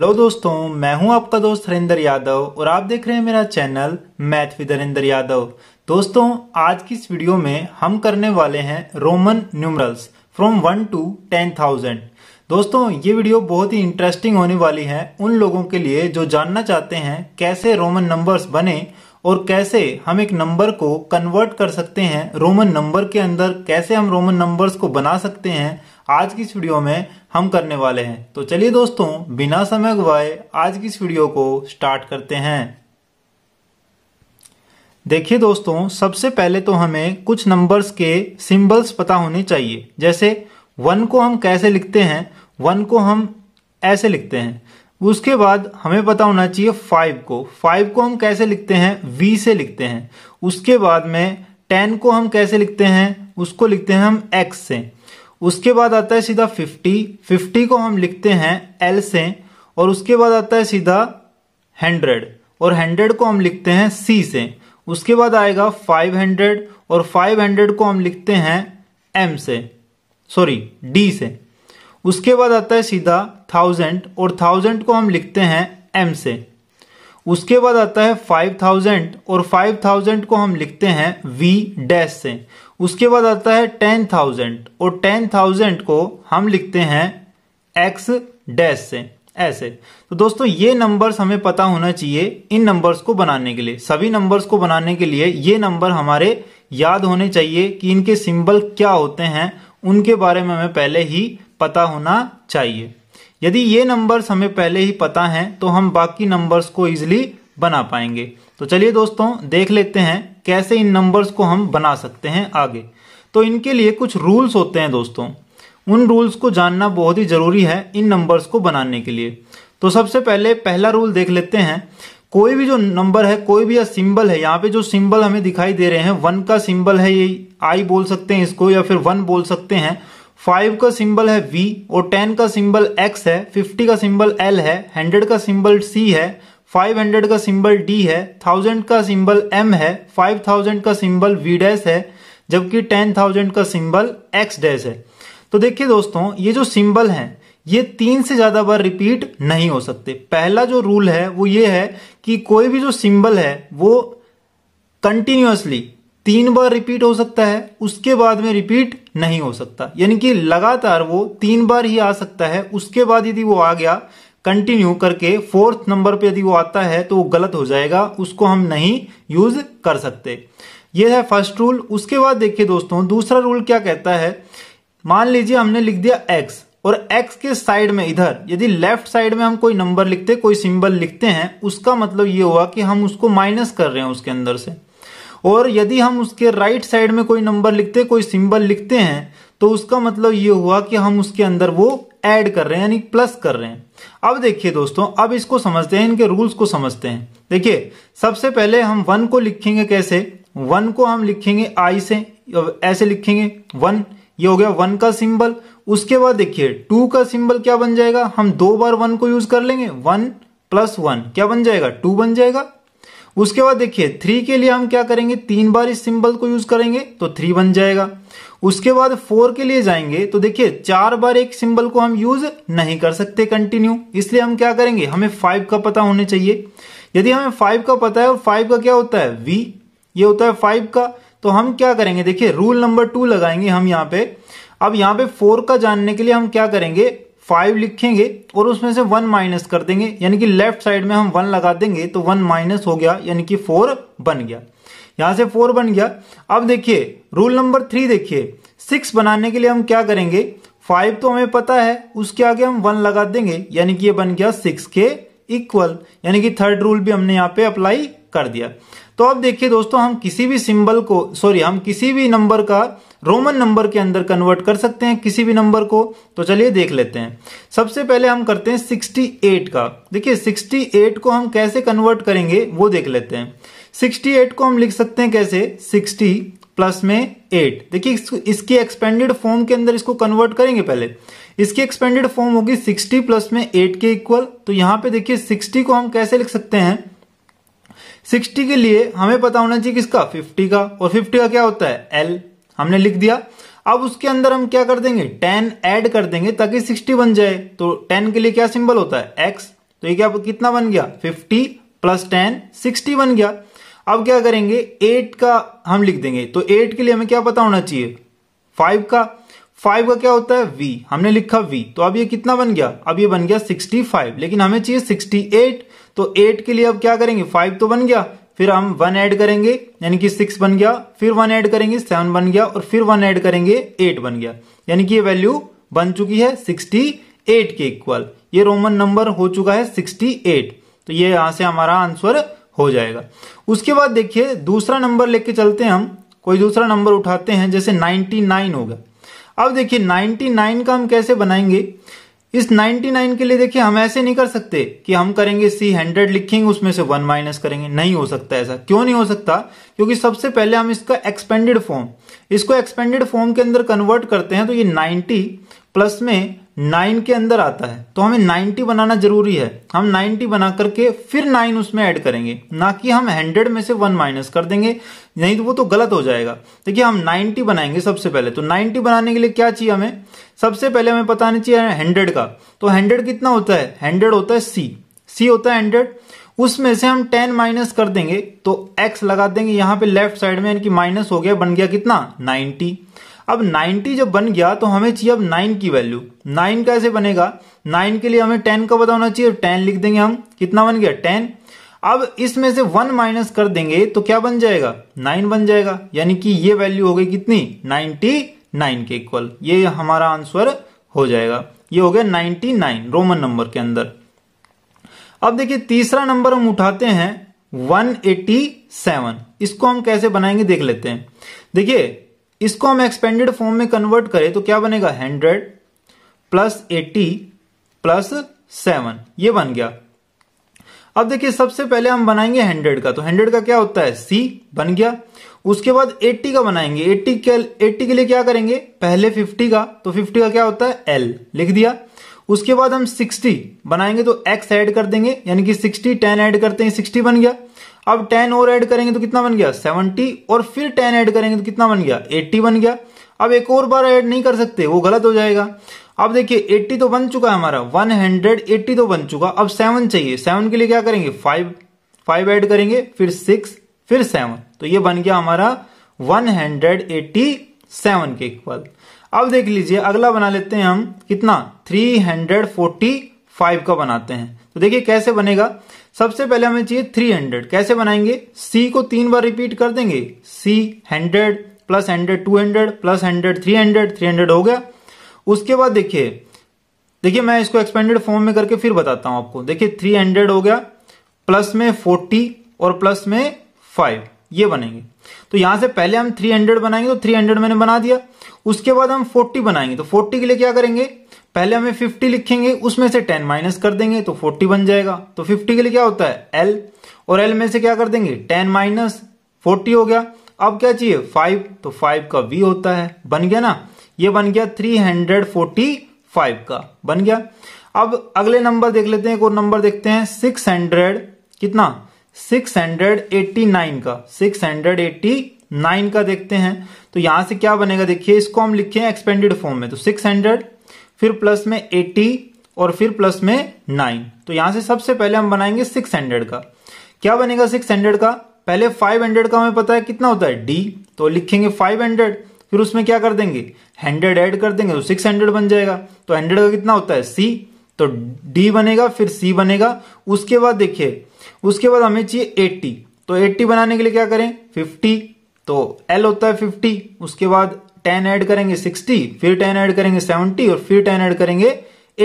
hello दोस्तों मैं हूं आपका दोस्त हरिंदर यादव और आप देख रहे हैं मेरा channel math with Harinder Yadav दोस्तों आज की इस वीडियो में हम करने वाले हैं Roman numerals from one to ten thousand दोस्तों ये वीडियो बहुत ही इंटरेस्टिंग होने वाली है उन लोगों के लिए जो जानना चाहते हैं कैसे रोमन नंबर्स बने और कैसे हम एक नंबर को कन्वर्ट कर सकते हैं रोमन नंबर के अंदर कैसे हम रोमन नंबर्स को बना सकते हैं आज की इस वीडियो में हम करने वाले हैं तो चलिए दोस्तों बिना समय गवाए आज की इस वीडियो को स्टार्ट करते हैं देखिए दोस्तों सबसे पहले तो हमें कुछ नंबर्स के सिंबल्स पता होने चाहिए जैसे वन को हम कैसे लिखते हैं वन को हम ऐसे लिखते हैं उसके बाद हमें पता होना चाहिए फाइव को फाइव को हम कैसे लिखते हैं वी से लिखते हैं उसके बाद में टेन को हम कैसे लिखते हैं उसको लिखते हैं हम एक्स से उसके बाद आता है सीधा फिफ्टी फिफ्टी को हम लिखते हैं एल से और उसके बाद आता है सीधा हंड्रेड और हंड्रेड को हम लिखते हैं सी से उसके बाद आएगा फाइव हंड्रेड और फाइव हंड्रेड को हम लिखते हैं एम से सॉरी डी से उसके बाद आता है सीधा थाउजेंड और थाउजेंड को हम लिखते हैं एम से उसके बाद आता है फाइव थाउजेंड और फाइव थाउजेंड को हम लिखते हैं वी डैश से उसके बाद आता है टेन थाउजेंड और टेन थाउजेंड को हम लिखते हैं एक्स डैश से ऐसे तो दोस्तों ये नंबर्स हमें पता होना चाहिए इन नंबर्स को बनाने के लिए सभी नंबर्स को बनाने के लिए ये नंबर हमारे याद होने चाहिए कि इनके सिंबल क्या होते हैं उनके बारे में हमें पहले ही पता होना चाहिए यदि ये नंबर्स हमें पहले ही पता हैं तो हम बाकी नंबर्स को इजिली बना पाएंगे तो चलिए दोस्तों देख लेते हैं कैसे इन नंबर्स को हम बना सकते हैं आगे तो इनके लिए कुछ रूल्स होते हैं दोस्तों उन रूल्स को जानना बहुत ही ज़रूरी है इन नंबर्स को बनाने के लिए तो सबसे पहले पहला रूल देख लेते हैं कोई भी जो नंबर है कोई भी या सिंबल है यहाँ पे जो सिंबल हमें दिखाई दे रहे हैं वन का सिंबल है ये आई बोल सकते हैं इसको या फिर वन बोल सकते हैं फाइव का सिंबल है वी और टेन का सिंबल एक्स है फिफ्टी का सिंबल एल है हंड्रेड का सिंबल सी है फाइव हंड्रेड का सिंबल डी है थाउजेंड का सिंबल एम है फाइव थाउजेंड का सिंबल वी डैश है जबकि टेन थाउजेंड का सिंबल एक्स डैश है तो देखिए दोस्तों ये जो सिंबल हैं ये तीन से ज्यादा बार रिपीट नहीं हो सकते पहला जो रूल है वो ये है कि कोई भी जो सिंबल है वो कंटिन्यूसली तीन बार रिपीट हो सकता है उसके बाद में रिपीट नहीं हो सकता यानी कि लगातार वो तीन बार ही आ सकता है उसके बाद यदि वो आ गया कंटिन्यू करके फोर्थ नंबर पे यदि वो आता है तो वो गलत हो जाएगा उसको हम नहीं यूज कर सकते ये है फर्स्ट रूल उसके बाद देखिए दोस्तों दूसरा रूल क्या कहता है मान लीजिए हमने लिख दिया एक्स और x के साइड में इधर यदि लेफ्ट साइड में हम कोई नंबर लिखते कोई सिंबल लिखते हैं उसका मतलब ये हुआ कि हम उसको माइनस कर रहे हैं उसके अंदर से और यदि हम उसके राइट right साइड में कोई नंबर लिखते कोई सिंबल लिखते हैं तो उसका मतलब ये हुआ कि हम उसके अंदर वो ऐड कर रहे हैं यानी प्लस कर रहे हैं अब देखिए दोस्तों अब इसको समझते हैं इनके रूल्स को समझते हैं देखिए सबसे पहले हम वन को लिखेंगे कैसे वन को हम लिखेंगे आई से ऐसे लिखेंगे वन ये हो गया वन का सिंबल उसके बाद देखिए टू का सिंबल क्या बन जाएगा हम दो बार वन को यूज कर लेंगे वन प्लस वन क्या बन जाएगा टू बन जाएगा उसके बाद देखिए थ्री के लिए हम क्या करेंगे तीन बार इस सिंबल को यूज करेंगे तो थ्री बन जाएगा उसके बाद फोर के लिए जाएंगे तो देखिए चार बार एक सिंबल को हम यूज नहीं कर सकते कंटिन्यू इसलिए हम क्या करेंगे हमें फाइव का पता होने चाहिए यदि हमें फाइव का पता है और फाइव का क्या होता है वी ये होता है फाइव का तो हम क्या करेंगे देखिए रूल नंबर टू लगाएंगे हम यहाँ पे अब यहाँ पे फोर का जानने के लिए हम क्या करेंगे फाइव लिखेंगे और उसमें से वन माइनस कर देंगे यानी कि लेफ्ट साइड में हम वन लगा देंगे तो वन माइनस हो गया यानी कि फोर बन गया यहां से फोर बन गया अब देखिए रूल नंबर थ्री देखिए सिक्स बनाने के लिए हम क्या करेंगे फाइव तो हमें पता है उसके आगे हम वन लगा देंगे यानी कि ये बन गया सिक्स के इक्वल यानी कि थर्ड रूल भी हमने यहाँ पे अप्लाई कर दिया तो अब देखिए दोस्तों हम किसी भी सिंबल को सॉरी हम किसी भी नंबर का रोमन नंबर के अंदर कन्वर्ट कर सकते हैं किसी भी नंबर को तो चलिए देख लेते हैं सबसे पहले हम करते हैं 68 का देखिए 68 को हम कैसे कन्वर्ट करेंगे वो देख लेते हैं 68 को हम लिख सकते हैं कैसे 60 प्लस में 8 देखिए इसके एक्सपेंडेड फॉर्म के अंदर इसको कन्वर्ट करेंगे पहले इसकी एक्सपेंडेड फॉर्म होगी सिक्सटी प्लस में एट के इक्वल तो यहाँ पे देखिए सिक्सटी को हम कैसे लिख सकते हैं सिक्सटी के लिए हमें पता होना चाहिए किसका फिफ्टी का और फिफ्टी का क्या होता है एल हमने लिख दिया अब उसके अंदर हम क्या कर देंगे टेन ऐड कर देंगे ताकि सिक्सटी बन जाए तो टेन के लिए क्या सिंबल होता है एक्स तो ये क्या कितना बन गया फिफ्टी प्लस टेन सिक्सटी बन गया अब क्या करेंगे एट का हम लिख देंगे तो एट के लिए हमें क्या पता होना चाहिए फाइव का फाइव का क्या होता है वी हमने लिखा वी तो अब ये कितना बन गया अब ये बन गया सिक्सटी फाइव लेकिन हमें चाहिए सिक्सटी एट तो एट के लिए अब क्या करेंगे फाइव तो बन गया फिर हम वन ऐड करेंगे यानी कि सिक्स बन गया फिर वन ऐड करेंगे सेवन बन गया और फिर वन ऐड करेंगे एट बन गया यानी कि ये वैल्यू बन चुकी है सिक्सटी एट के इक्वल ये रोमन नंबर हो चुका है सिक्सटी एट तो ये यहां से हमारा आंसर हो जाएगा उसके बाद देखिए दूसरा नंबर लेके चलते हैं हम कोई दूसरा नंबर उठाते हैं जैसे नाइनटी नाइन होगा अब देखिए नाइनटी नाइन का हम कैसे बनाएंगे इस 99 के लिए देखिए हम ऐसे नहीं कर सकते कि हम करेंगे सी हंड्रेड लिखेंगे उसमें से वन माइनस करेंगे नहीं हो सकता ऐसा क्यों नहीं हो सकता क्योंकि सबसे पहले हम इसका एक्सपेंडेड फॉर्म इसको एक्सपेंडेड फॉर्म के अंदर कन्वर्ट करते हैं तो ये 90 प्लस में 9 के अंदर आता है तो हमें 90 बनाना जरूरी है हम 90 बना करके फिर 9 उसमें ऐड करेंगे ना कि हम 100 में से 1 माइनस कर देंगे नहीं तो वो तो गलत हो जाएगा देखिए हम 90 बनाएंगे सबसे पहले तो 90 बनाने के लिए क्या चाहिए हमें सबसे पहले हमें पता नहीं चाहिए हंड्रेड का तो हंड्रेड कितना होता है हंड्रेड होता है सी सी होता है हंड्रेड उसमें से हम टेन माइनस कर देंगे तो एक्स लगा देंगे यहाँ पे लेफ्ट साइड में यानी माइनस हो गया बन गया कितना नाइनटी अब नाइनटी जब बन गया तो हमें चाहिए अब नाइन की वैल्यू नाइन कैसे बनेगा नाइन के लिए हमें टेन का पता होना चाहिए टेन लिख देंगे हम कितना बन गया टेन अब इसमें से वन माइनस कर देंगे तो क्या बन जाएगा नाइन बन जाएगा यानी कि ये वैल्यू हो गई कितनी 90 नाइन के इक्वल ये हमारा आंसर हो जाएगा ये हो गया नाइनटी नाइन रोमन नंबर के अंदर अब देखिए तीसरा नंबर हम उठाते हैं वन एटी सेवन इसको हम कैसे बनाएंगे देख लेते हैं देखिए इसको हम एक्सपेंडेड फॉर्म में कन्वर्ट करें तो क्या बनेगा hundred plus eighty plus seven ये बन गया अब देखिए सबसे पहले हम बनाएंगे हंड्रेड का तो हंड्रेड का क्या होता है सी बन गया उसके बाद एट्टी का बनाएंगे एट्टी के एट्टी के लिए क्या करेंगे पहले फिफ्टी का तो फिफ्टी का क्या होता है एल लिख दिया उसके बाद हम सिक्सटी बनाएंगे तो एक्स एड कर देंगे यानी कि सिक्सटी टेन एड करते हैं सिक्सटी बन गया अब टेन और ऐड करेंगे तो कितना बन गया सेवनटी और फिर टेन ऐड करेंगे तो कितना बन गया एट्टी बन गया अब एक और बार ऐड नहीं कर सकते वो गलत हो जाएगा अब देखिए 80 तो बन चुका है हमारा 180 तो बन चुका अब सेवन चाहिए सेवन के लिए क्या करेंगे फाइव फाइव ऐड करेंगे फिर सिक्स फिर सेवन तो ये बन गया हमारा 187 के इक्वल अब देख लीजिए अगला बना लेते हैं हम कितना 345 का बनाते हैं तो देखिए कैसे बनेगा सबसे पहले हमें चाहिए 300 कैसे बनाएंगे सी को तीन बार रिपीट कर देंगे C hundred plus hundred two hundred plus hundred three hundred three hundred हो गया उसके बाद देखिए देखिए मैं इसको एक्सपेंडेड फॉर्म में करके फिर बताता हूं आपको देखिए थ्री हंड्रेड हो गया प्लस में फोर्टी और प्लस में फाइव ये बनेंगे तो यहां से पहले हम थ्री हंड्रेड बनाएंगे तो थ्री हंड्रेड मैंने बना दिया उसके बाद हम फोर्टी बनाएंगे तो फोर्टी के लिए क्या करेंगे पहले हमें फिफ्टी लिखेंगे उसमें से टेन माइनस कर देंगे तो फोर्टी बन जाएगा तो फिफ्टी के लिए क्या होता है एल और एल में से क्या कर देंगे टेन माइनस फोर्टी हो गया अब क्या चाहिए फाइव तो फाइव का वी होता है बन गया ना ये बन गया 345 का बन गया अब अगले नंबर देख लेते हैं एक और नंबर देखते हैं 600 कितना 689 का 689 का देखते हैं तो यहां से क्या बनेगा देखिए इसको हम लिखे हैं एक्सपेंडेड फॉर्म में तो 600 फिर प्लस में 80 और फिर प्लस में 9 तो यहां से सबसे पहले हम बनाएंगे 600 का क्या बनेगा 600 का पहले 500 का हमें पता है कितना होता है डी तो लिखेंगे फाइव हंड्रेड फिर उसमें क्या कर देंगे हंड्रेड ऐड कर देंगे तो सिक्स हंड्रेड बन जाएगा तो हंड्रेड का कितना होता है सी तो डी बनेगा फिर सी बनेगा उसके बाद देखिए उसके बाद हमें चाहिए एट्टी तो एट्टी बनाने के लिए क्या करें फिफ्टी तो एल होता है फिफ्टी उसके बाद टेन ऐड करेंगे सिक्सटी फिर टेन ऐड करेंगे सेवेंटी और फिर टेन ऐड करेंगे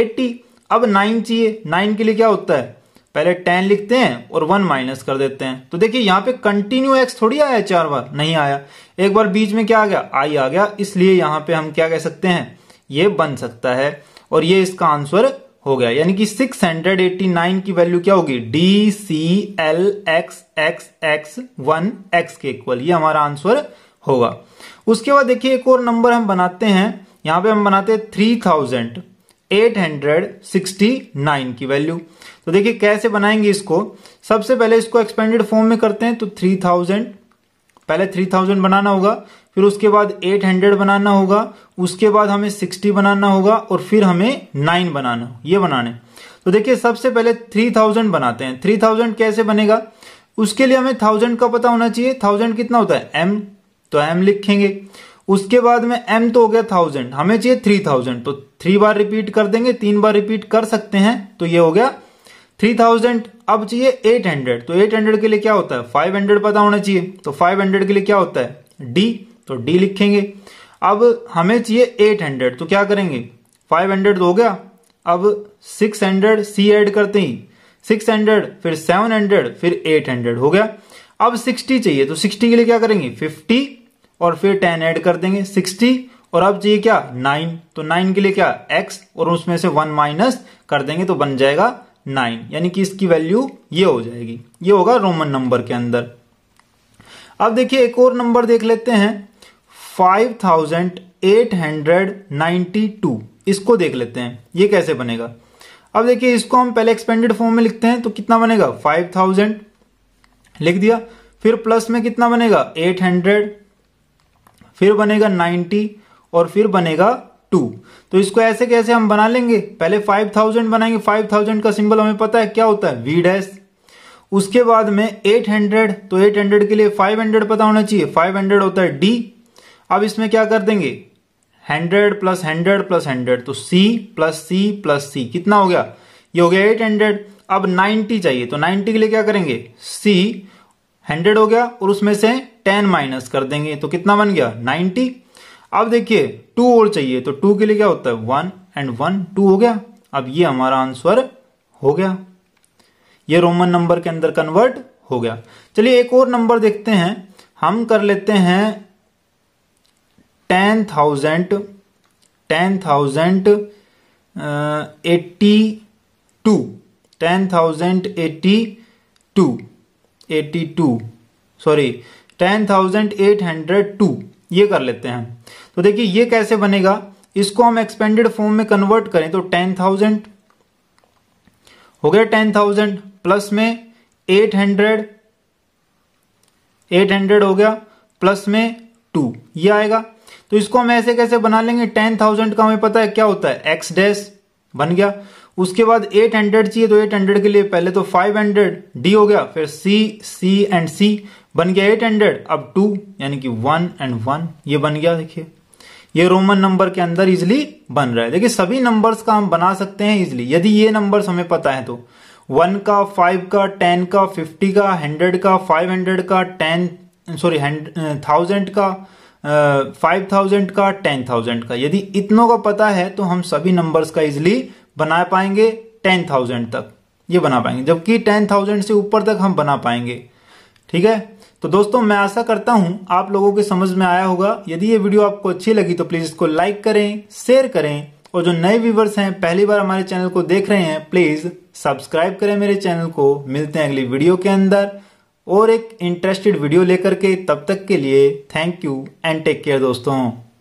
एट्टी अब नाइन चाहिए नाइन के लिए क्या होता है पहले टेन लिखते हैं और वन माइनस कर देते हैं तो देखिए यहाँ पे कंटिन्यू एक्स थोड़ी आया चार बार नहीं आया एक बार बीच में क्या आ गया आई आ गया इसलिए यहाँ पे हम क्या कह सकते हैं ये बन सकता है और ये इसका आंसर हो गया यानी कि 689 की वैल्यू क्या होगी D C L X X X one X के इक्वल ये हमारा आंसर होगा उसके बाद देखिए एक और नंबर हम बनाते हैं यहां पे हम बनाते हैं थ्री थाउजेंड 869 की वैल्यू तो देखिए कैसे बनाएंगे इसको सबसे पहले इसको एक्सपेंडेड फॉर्म में करते हैं तो 3000 पहले 3000 बनाना होगा फिर उसके बाद 800 बनाना होगा उसके बाद हमें 60 बनाना होगा और फिर हमें 9 बनाना हो ये बनाने तो देखिए सबसे पहले 3000 बनाते हैं 3000 कैसे बनेगा उसके लिए हमें थाउजेंड का पता होना चाहिए थाउजेंड कितना होता है एम तो एम लिखेंगे उसके बाद में एम तो हो गया थाउजेंड हमें चाहिए थ्री थाउजेंड तो थ्री बार रिपीट कर देंगे तीन बार रिपीट कर सकते हैं तो ये हो गया थ्री थाउजेंड अब चाहिए एट हंड्रेड तो एट हंड्रेड के लिए क्या होता है फाइव हंड्रेड पता होना चाहिए तो फाइव हंड्रेड के लिए क्या होता है डी तो डी लिखेंगे अब हमें चाहिए एट हंड्रेड तो क्या करेंगे फाइव हंड्रेड तो हो गया अब सिक्स हंड्रेड सी एड करते ही सिक्स हंड्रेड फिर सेवन हंड्रेड फिर एट हंड्रेड हो गया अब सिक्सटी चाहिए तो सिक्सटी के लिए क्या करेंगे फिफ्टी और फिर टेन ऐड कर देंगे सिक्सटी और अब चाहिए क्या नाइन तो नाइन के लिए क्या एक्स और उसमें से वन माइनस कर देंगे तो बन जाएगा नाइन यानी कि इसकी वैल्यू ये हो जाएगी ये होगा रोमन नंबर के अंदर अब देखिए एक और नंबर देख लेते हैं five thousand eight hundred ninety two इसको देख लेते हैं ये कैसे बनेगा अब देखिए इसको हम पहले एक्सपेंडेड फॉर्म में लिखते हैं तो कितना बनेगा फाइव थाउजेंड लिख दिया फिर प्लस में कितना बनेगा एट हंड्रेड फिर बनेगा नाइनटी और फिर बनेगा टू तो इसको ऐसे कैसे हम बना लेंगे पहले फाइव थाउजेंड बनाएंगे फाइव थाउजेंड का सिंबल हमें पता है क्या होता है वी डैश उसके बाद में एट हंड्रेड तो एट हंड्रेड के लिए फाइव हंड्रेड पता होना चाहिए फाइव हंड्रेड होता है डी अब इसमें क्या कर देंगे hundred plus hundred plus hundred तो सी प्लस सी प्लस सी कितना हो गया ये हो गया एट हंड्रेड अब नाइन्टी चाहिए तो नाइनटी के लिए क्या करेंगे सी हंड्रेड हो गया और उसमें से टेन माइनस कर देंगे तो कितना बन गया नाइन्टी अब देखिए टू और चाहिए तो टू के लिए क्या होता है वन एंड वन टू हो गया अब ये हमारा आंसर हो गया ये रोमन नंबर के अंदर कन्वर्ट हो गया चलिए एक और नंबर देखते हैं हम कर लेते हैं ten thousand ten thousand eighty two ten thousand eighty two eighty two sorry ten thousand eight hundred two ये कर लेते हैं तो देखिए ये कैसे बनेगा इसको हम एक्सपेंडेड फॉर्म में कन्वर्ट करें तो टेन थाउजेंड हो गया टेन थाउजेंड प्लस में एट हंड्रेड एट हंड्रेड हो गया प्लस में टू ये आएगा तो इसको हम ऐसे कैसे बना लेंगे टेन थाउजेंड का हमें पता है क्या होता है एक्स डैश बन गया उसके बाद 800 चाहिए तो 800 के लिए पहले तो 500 डी हो गया फिर सी सी एंड सी बन गया 800 अब टू यानी कि वन एंड वन ये बन गया देखिए ये रोमन नंबर के अंदर इजिली बन रहा है देखिए सभी नंबर्स का हम बना सकते हैं इजिली यदि ये नंबर्स हमें पता है तो वन का फाइव का टेन का फिफ्टी का हंड्रेड का फाइव हंड्रेड का टेन सॉरी थाउजेंड का फाइव थाउजेंड का टेन थाउजेंड का यदि इतनों का पता है तो हम सभी नंबर्स का इजिली बना पाएंगे टेन थाउजेंड तक ये बना पाएंगे जबकि टेन थाउजेंड से ऊपर तक हम बना पाएंगे ठीक है तो दोस्तों मैं आशा करता हूं आप लोगों के समझ में आया होगा यदि ये वीडियो आपको अच्छी लगी तो प्लीज इसको लाइक करें शेयर करें और जो नए व्यूवर्स हैं पहली बार हमारे चैनल को देख रहे हैं प्लीज सब्सक्राइब करें मेरे चैनल को मिलते हैं अगली वीडियो के अंदर और एक इंटरेस्टेड वीडियो लेकर के तब तक के लिए thank you and take care दोस्तों